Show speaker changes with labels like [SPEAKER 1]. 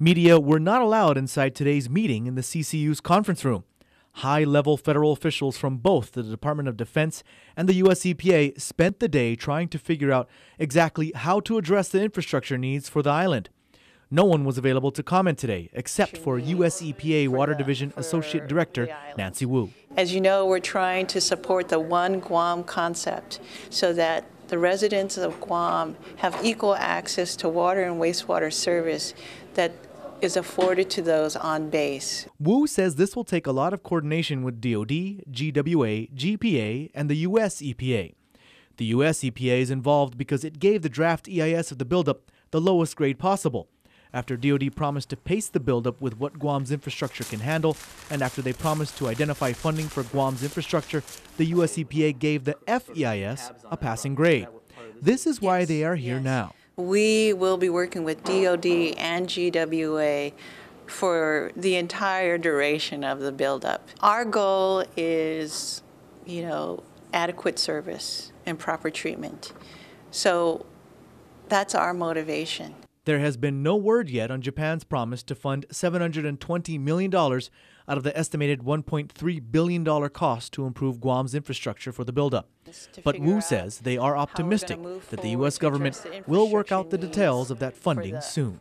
[SPEAKER 1] Media were not allowed inside today's meeting in the CCU's conference room. High level federal officials from both the Department of Defense and the US EPA spent the day trying to figure out exactly how to address the infrastructure needs for the island. No one was available to comment today except for US EPA Water Division Associate Director Nancy Wu.
[SPEAKER 2] As you know, we're trying to support the One Guam concept so that the residents of Guam have equal access to water and wastewater service that is afforded to those on base.
[SPEAKER 1] Wu says this will take a lot of coordination with DoD, GWA, GPA, and the U.S. EPA. The U.S. EPA is involved because it gave the draft EIS of the buildup the lowest grade possible. After DoD promised to pace the buildup with what Guam's infrastructure can handle, and after they promised to identify funding for Guam's infrastructure, the U.S. EPA gave the FEIS a passing grade. This is why they are here now
[SPEAKER 2] we will be working with DOD and GWA for the entire duration of the buildup. Our goal is, you know, adequate service and proper treatment. So that's our motivation.
[SPEAKER 1] There has been no word yet on Japan's promise to fund $720 million out of the estimated $1.3 billion cost to improve Guam's infrastructure for the buildup. But Wu says they
[SPEAKER 2] are optimistic that the U.S. government will work out the details of that funding the, soon.